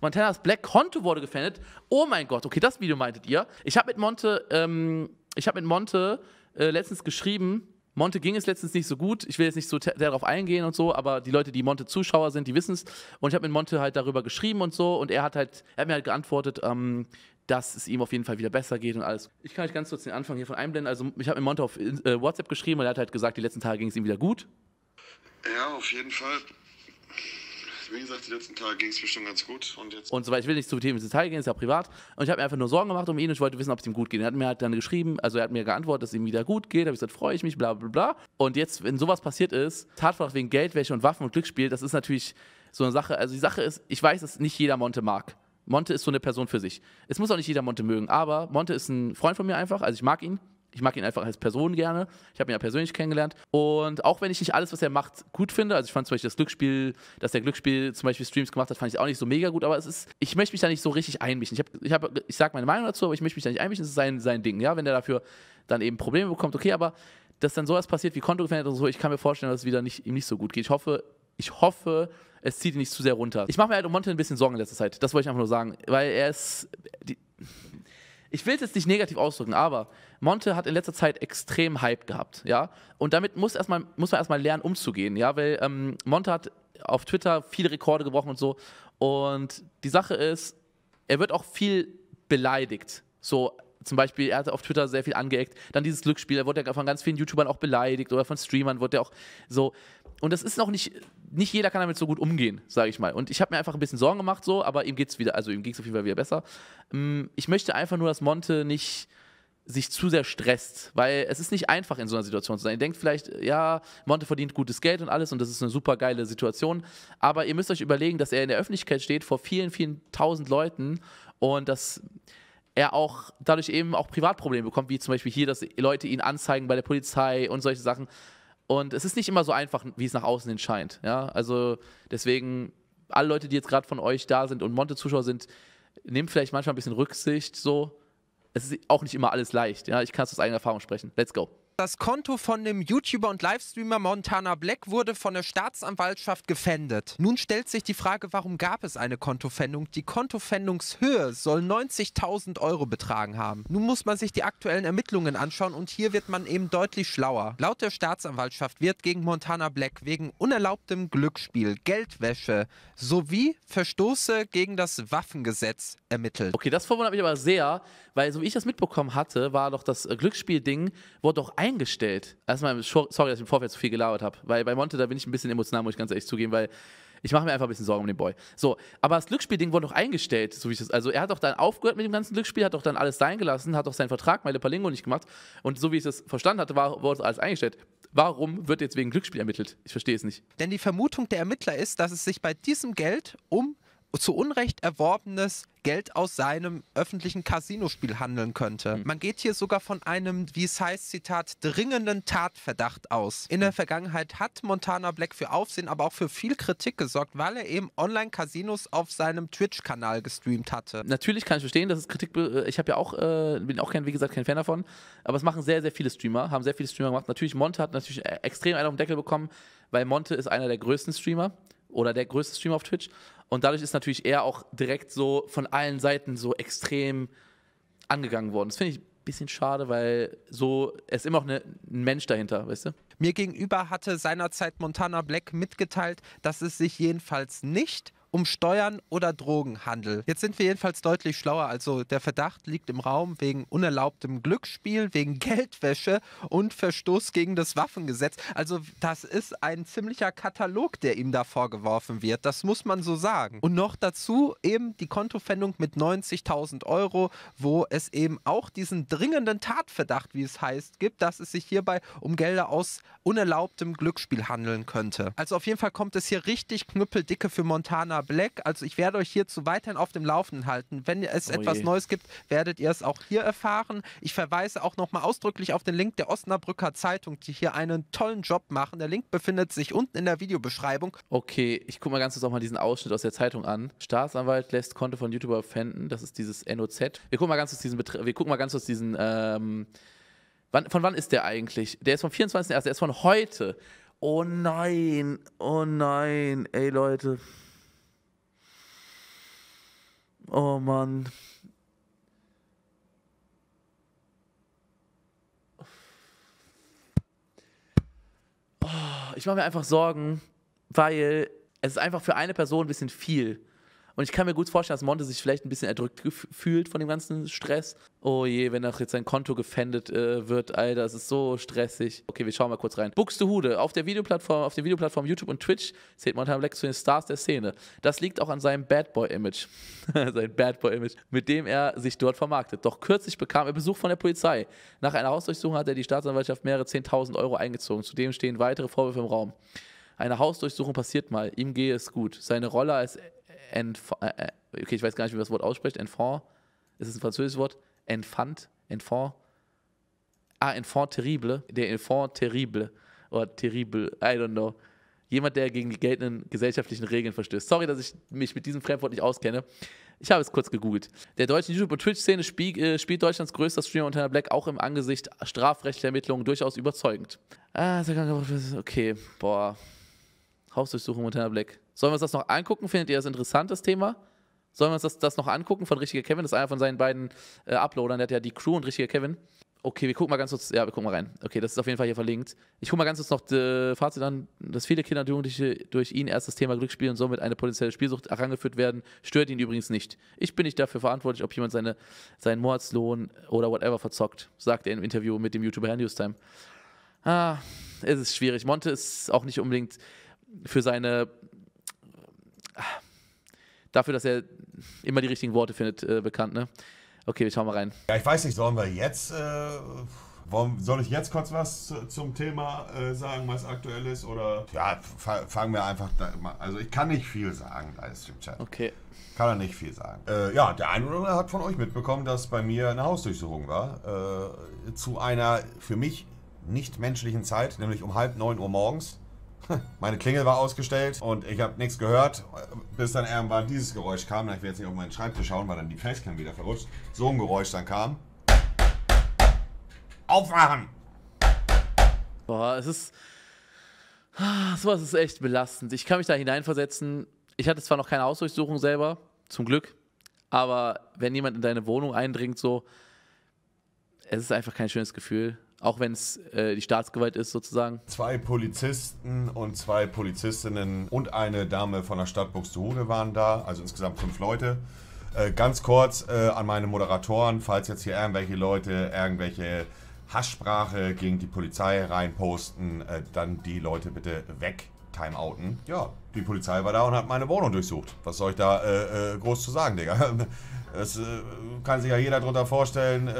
Montanas Black Konto wurde gefändet. Oh mein Gott, okay, das Video meintet ihr. Ich habe mit Monte, ähm, ich habe mit Monte äh, letztens geschrieben, Monte ging es letztens nicht so gut. Ich will jetzt nicht so sehr darauf eingehen und so, aber die Leute, die Monte-Zuschauer sind, die wissen es. Und ich habe mit Monte halt darüber geschrieben und so. Und er hat halt, er hat mir halt geantwortet, ähm, dass es ihm auf jeden Fall wieder besser geht und alles. Ich kann euch ganz kurz den Anfang hiervon einblenden. Also ich habe mit Monte auf äh, WhatsApp geschrieben und er hat halt gesagt, die letzten Tage ging es ihm wieder gut. Ja, auf jeden Fall wie gesagt, die letzten Tage ging es bestimmt ganz gut. Und, jetzt und so weiter. Ich will nicht zu dem Detail gehen, ist ja privat. Und ich habe mir einfach nur Sorgen gemacht um ihn und ich wollte wissen, ob es ihm gut geht. Er hat mir halt dann geschrieben, also er hat mir geantwortet, dass es ihm wieder gut geht. Da habe ich gesagt, freue ich mich, bla bla bla. Und jetzt, wenn sowas passiert ist, Tatverdacht wegen Geldwäsche und Waffen und Glücksspiel, das ist natürlich so eine Sache. Also die Sache ist, ich weiß, dass nicht jeder Monte mag. Monte ist so eine Person für sich. Es muss auch nicht jeder Monte mögen, aber Monte ist ein Freund von mir einfach, also ich mag ihn ich mag ihn einfach als Person gerne. Ich habe ihn ja persönlich kennengelernt. Und auch wenn ich nicht alles, was er macht, gut finde, also ich fand zum Beispiel das Glücksspiel, dass der Glücksspiel zum Beispiel Streams gemacht hat, fand ich auch nicht so mega gut, aber es ist, ich möchte mich da nicht so richtig einmischen. Ich, ich, ich sage meine Meinung dazu, aber ich möchte mich da nicht einmischen. Das ist sein, sein Ding, ja. Wenn er dafür dann eben Probleme bekommt, okay, aber dass dann sowas passiert wie Konto gefährdet und so, ich kann mir vorstellen, dass es wieder nicht, ihm nicht so gut geht. Ich hoffe, ich hoffe, es zieht ihn nicht zu sehr runter. Ich mache mir halt um Monte ein bisschen Sorgen in letzter Zeit. Das wollte ich einfach nur sagen. Weil er ist, ich will es jetzt nicht negativ ausdrücken, aber Monte hat in letzter Zeit extrem Hype gehabt, ja. Und damit muss, erst muss man erstmal lernen, umzugehen, ja, weil ähm, Monte hat auf Twitter viele Rekorde gebrochen und so. Und die Sache ist, er wird auch viel beleidigt. So, zum Beispiel, er hat auf Twitter sehr viel angeeckt. Dann dieses Glücksspiel, er wurde ja von ganz vielen YouTubern auch beleidigt oder von Streamern wurde er auch so. Und das ist noch nicht nicht jeder kann damit so gut umgehen, sage ich mal. Und ich habe mir einfach ein bisschen Sorgen gemacht, so, aber ihm geht's wieder, also ihm ging es auf jeden Fall wieder besser. Mm, ich möchte einfach nur, dass Monte nicht sich zu sehr stresst, weil es ist nicht einfach in so einer Situation zu sein. Ihr denkt vielleicht, ja, Monte verdient gutes Geld und alles und das ist eine super geile Situation, aber ihr müsst euch überlegen, dass er in der Öffentlichkeit steht vor vielen, vielen tausend Leuten und dass er auch dadurch eben auch Privatprobleme bekommt, wie zum Beispiel hier, dass Leute ihn anzeigen bei der Polizei und solche Sachen. Und es ist nicht immer so einfach, wie es nach außen hin scheint. Ja? Also deswegen, alle Leute, die jetzt gerade von euch da sind und Monte-Zuschauer sind, nehmt vielleicht manchmal ein bisschen Rücksicht so. Es ist auch nicht immer alles leicht. Ja? Ich kann es aus eigener Erfahrung sprechen. Let's go. Das Konto von dem YouTuber und Livestreamer Montana Black wurde von der Staatsanwaltschaft gefändet. Nun stellt sich die Frage, warum gab es eine Kontofendung? Die Kontofendungshöhe soll 90.000 Euro betragen haben. Nun muss man sich die aktuellen Ermittlungen anschauen und hier wird man eben deutlich schlauer. Laut der Staatsanwaltschaft wird gegen Montana Black wegen unerlaubtem Glücksspiel, Geldwäsche sowie Verstoße gegen das Waffengesetz ermittelt. Okay, das verwundert mich aber sehr, weil so wie ich das mitbekommen hatte, war doch das Glücksspielding, wurde doch ein eingestellt. Erstmal, sorry, dass ich im Vorfeld zu viel gelabert habe, weil bei Monte, da bin ich ein bisschen emotional, muss ich ganz ehrlich zugeben, weil ich mache mir einfach ein bisschen Sorgen um den Boy. So, aber das Glücksspielding wurde doch eingestellt, so wie ich das. Also er hat doch dann aufgehört mit dem ganzen Glücksspiel, hat doch dann alles sein gelassen, hat doch seinen Vertrag meine Palingo nicht gemacht. Und so wie ich das verstanden hatte, war, wurde alles eingestellt. Warum wird jetzt wegen Glücksspiel ermittelt? Ich verstehe es nicht. Denn die Vermutung der Ermittler ist, dass es sich bei diesem Geld um zu Unrecht erworbenes Geld aus seinem öffentlichen Casinospiel handeln könnte. Hm. Man geht hier sogar von einem, wie es heißt, Zitat, dringenden Tatverdacht aus. In der hm. Vergangenheit hat Montana Black für Aufsehen, aber auch für viel Kritik gesorgt, weil er eben Online-Casinos auf seinem Twitch-Kanal gestreamt hatte. Natürlich kann ich verstehen, das ist Kritik. Äh, ich habe ja auch, äh, bin auch kein, wie gesagt, kein Fan davon, aber es machen sehr, sehr viele Streamer, haben sehr viele Streamer gemacht. Natürlich, Monte hat natürlich äh, extrem einen auf den Deckel bekommen, weil Monte ist einer der größten Streamer oder der größte Streamer auf Twitch. Und dadurch ist natürlich er auch direkt so von allen Seiten so extrem angegangen worden. Das finde ich ein bisschen schade, weil so ist immer noch ne, ein Mensch dahinter, weißt du? Mir gegenüber hatte seinerzeit Montana Black mitgeteilt, dass es sich jedenfalls nicht um Steuern oder Drogenhandel. Jetzt sind wir jedenfalls deutlich schlauer. Also der Verdacht liegt im Raum wegen unerlaubtem Glücksspiel, wegen Geldwäsche und Verstoß gegen das Waffengesetz. Also das ist ein ziemlicher Katalog, der ihm da vorgeworfen wird. Das muss man so sagen. Und noch dazu eben die Kontofendung mit 90.000 Euro, wo es eben auch diesen dringenden Tatverdacht, wie es heißt, gibt, dass es sich hierbei um Gelder aus unerlaubtem Glücksspiel handeln könnte. Also auf jeden Fall kommt es hier richtig knüppeldicke für Montana Montana Black. Also ich werde euch hierzu weiterhin auf dem Laufenden halten. Wenn es oh etwas je. Neues gibt, werdet ihr es auch hier erfahren. Ich verweise auch nochmal ausdrücklich auf den Link der Osnabrücker Zeitung, die hier einen tollen Job machen. Der Link befindet sich unten in der Videobeschreibung. Okay, ich gucke mal ganz kurz auch mal diesen Ausschnitt aus der Zeitung an. Staatsanwalt lässt Konto von YouTuber fänden. Das ist dieses NOZ. Wir gucken mal ganz kurz diesen Betre wir gucken mal ganz kurz diesen ähm, wann, von wann ist der eigentlich? Der ist vom 24.01., der ist von heute. Oh nein, oh nein, ey Leute. Oh Mann. ich mache mir einfach Sorgen, weil es ist einfach für eine Person ein bisschen viel. Und ich kann mir gut vorstellen, dass Monte sich vielleicht ein bisschen erdrückt fühlt von dem ganzen Stress. Oh je, wenn auch jetzt sein Konto gefändet äh, wird, Alter, es ist so stressig. Okay, wir schauen mal kurz rein. Buxtehude, auf der Videoplattform, auf den Videoplattformen YouTube und Twitch zählt Monte Black zu den Stars der Szene. Das liegt auch an seinem Bad Boy-Image. Sein Bad Boy-Image, mit dem er sich dort vermarktet. Doch kürzlich bekam er Besuch von der Polizei. Nach einer Hausdurchsuchung hat er die Staatsanwaltschaft mehrere 10.000 Euro eingezogen. Zudem stehen weitere Vorwürfe im Raum. Eine Hausdurchsuchung passiert mal, ihm gehe es gut. Seine Rolle als äh, äh, okay, ich weiß gar nicht, wie man das Wort ausspricht, Enfant, ist es ein französisches Wort? Enfant, Enfant, ah, Enfant terrible, der Enfant terrible oder terrible, I don't know. Jemand, der gegen die geltenden gesellschaftlichen Regeln verstößt. Sorry, dass ich mich mit diesem Fremdwort nicht auskenne. Ich habe es kurz gegoogelt. Der deutschen YouTube- und Twitch-Szene spielt, äh, spielt Deutschlands größter Streamer Montana Black auch im Angesicht strafrechtlicher Ermittlungen durchaus überzeugend. Ah, okay, boah. Hausdurchsuchung Montana Black. Sollen wir uns das noch angucken? Findet ihr das interessantes Thema? Sollen wir uns das, das noch angucken von Richtiger Kevin? Das ist einer von seinen beiden äh, Uploadern. Der hat ja die Crew und Richtiger Kevin. Okay, wir gucken mal ganz kurz. Ja, wir gucken mal rein. Okay, das ist auf jeden Fall hier verlinkt. Ich gucke mal ganz kurz noch das äh, Fazit an, dass viele Kinder und Jugendliche durch ihn erst das Thema Glücksspiel und somit eine potenzielle Spielsucht herangeführt werden, stört ihn übrigens nicht. Ich bin nicht dafür verantwortlich, ob jemand seine, seinen Mordslohn oder whatever verzockt, sagt er im Interview mit dem YouTuber Herr Newstime. Ah, es ist schwierig. Monte ist auch nicht unbedingt für seine äh, dafür, dass er immer die richtigen Worte findet, äh, bekannt, ne? Okay, wir schauen mal rein. Ja, ich weiß nicht, sollen wir jetzt, äh, warum, soll ich jetzt kurz was zum Thema äh, sagen, was aktuell ist? Oder? Ja, fangen wir einfach da mal. Also, ich kann nicht viel sagen, da ist Chat. Okay. Kann er nicht viel sagen. Äh, ja, der eine oder andere hat von euch mitbekommen, dass bei mir eine Hausdurchsuchung war. Äh, zu einer für mich nicht menschlichen Zeit, nämlich um halb neun Uhr morgens. Meine Klingel war ausgestellt und ich habe nichts gehört, bis dann irgendwann dieses Geräusch kam. Ich will jetzt nicht auf meinen Schreibtisch schauen, weil dann die Facecam wieder verrutscht. So ein Geräusch dann kam. Aufwachen! Boah, es ist. Ah, sowas ist echt belastend. Ich kann mich da hineinversetzen. Ich hatte zwar noch keine Ausdurchsuchung selber, zum Glück, aber wenn jemand in deine Wohnung eindringt, so. Es ist einfach kein schönes Gefühl auch wenn es äh, die Staatsgewalt ist sozusagen. Zwei Polizisten und zwei Polizistinnen und eine Dame von der Stadt Buxtehude waren da, also insgesamt fünf Leute. Äh, ganz kurz äh, an meine Moderatoren, falls jetzt hier irgendwelche Leute irgendwelche Hasssprache gegen die Polizei reinposten, äh, dann die Leute bitte weg. Timeouten. Ja, die Polizei war da und hat meine Wohnung durchsucht. Was soll ich da äh, äh, groß zu sagen, Digga? Das äh, kann sich ja jeder darunter vorstellen, äh,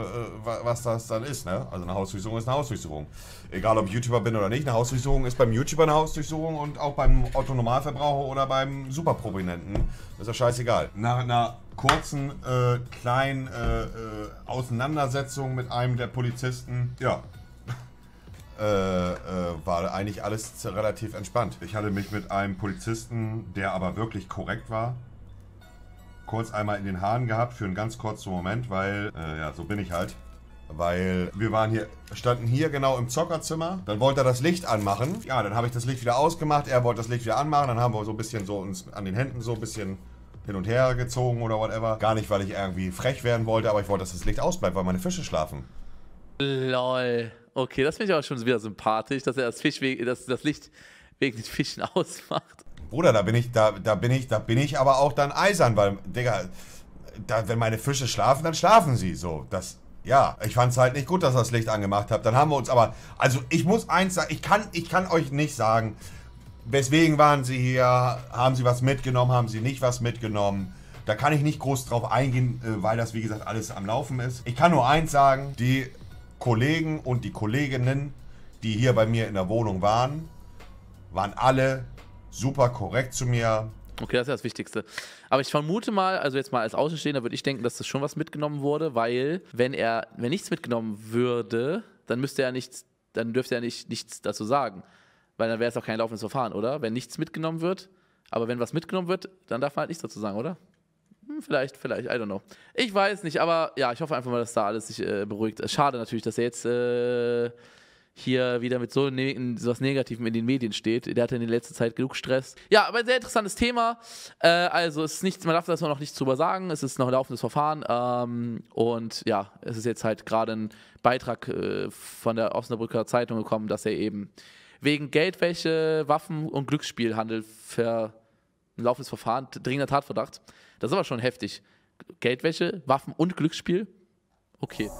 äh, was das dann ist, ne? Also eine Hausdurchsuchung ist eine Hausdurchsuchung. Egal ob ich YouTuber bin oder nicht, eine Hausdurchsuchung ist beim YouTuber eine Hausdurchsuchung und auch beim Autonomalverbraucher oder beim Superprominenten. ist ja scheißegal. Nach einer kurzen, äh, kleinen Auseinandersetzung mit einem der Polizisten, ja, äh, äh, war eigentlich alles relativ entspannt. Ich hatte mich mit einem Polizisten, der aber wirklich korrekt war, kurz einmal in den Haaren gehabt für einen ganz kurzen Moment, weil, äh, ja, so bin ich halt. Weil wir waren hier, standen hier genau im Zockerzimmer. Dann wollte er das Licht anmachen. Ja, dann habe ich das Licht wieder ausgemacht. Er wollte das Licht wieder anmachen. Dann haben wir so ein bisschen so uns an den Händen so ein bisschen hin und her gezogen oder whatever. Gar nicht, weil ich irgendwie frech werden wollte, aber ich wollte, dass das Licht ausbleibt, weil meine Fische schlafen. Lol. Okay, das finde ich auch schon wieder sympathisch, dass er das, Fisch, das, das Licht wegen den Fischen ausmacht. Bruder, da bin ich, da, da bin ich, da bin ich aber auch dann eisern, weil, Digga, da, wenn meine Fische schlafen, dann schlafen sie so. Das, ja, ich fand es halt nicht gut, dass ihr das Licht angemacht habt. Dann haben wir uns aber, also ich muss eins sagen, ich kann, ich kann euch nicht sagen, weswegen waren sie hier, haben sie was mitgenommen, haben sie nicht was mitgenommen. Da kann ich nicht groß drauf eingehen, äh, weil das, wie gesagt, alles am Laufen ist. Ich kann nur eins sagen, die Kollegen und die Kolleginnen, die hier bei mir in der Wohnung waren, waren alle super korrekt zu mir. Okay, das ist ja das Wichtigste. Aber ich vermute mal, also jetzt mal als Außenstehender würde ich denken, dass das schon was mitgenommen wurde, weil wenn er, wenn nichts mitgenommen würde, dann müsste er nichts, dann dürfte er nicht, nichts dazu sagen. Weil dann wäre es auch kein laufendes Verfahren, oder? Wenn nichts mitgenommen wird, aber wenn was mitgenommen wird, dann darf man halt nichts dazu sagen, oder? Hm, vielleicht, vielleicht, I don't know. Ich weiß nicht, aber ja, ich hoffe einfach mal, dass da alles sich äh, beruhigt. Äh, schade natürlich, dass er jetzt äh, hier wieder mit so, ne so was Negativem in den Medien steht. Der hatte in der letzten Zeit genug Stress. Ja, aber ein sehr interessantes Thema. Äh, also es ist nichts, man darf das noch nicht drüber sagen. Es ist noch ein laufendes Verfahren. Ähm, und ja, es ist jetzt halt gerade ein Beitrag äh, von der Osnabrücker Zeitung gekommen, dass er eben wegen Geldwäsche, Waffen und Glücksspielhandel ver ein laufendes Verfahren, dringender Tatverdacht. Das ist aber schon heftig. Geldwäsche, Waffen und Glücksspiel. Okay.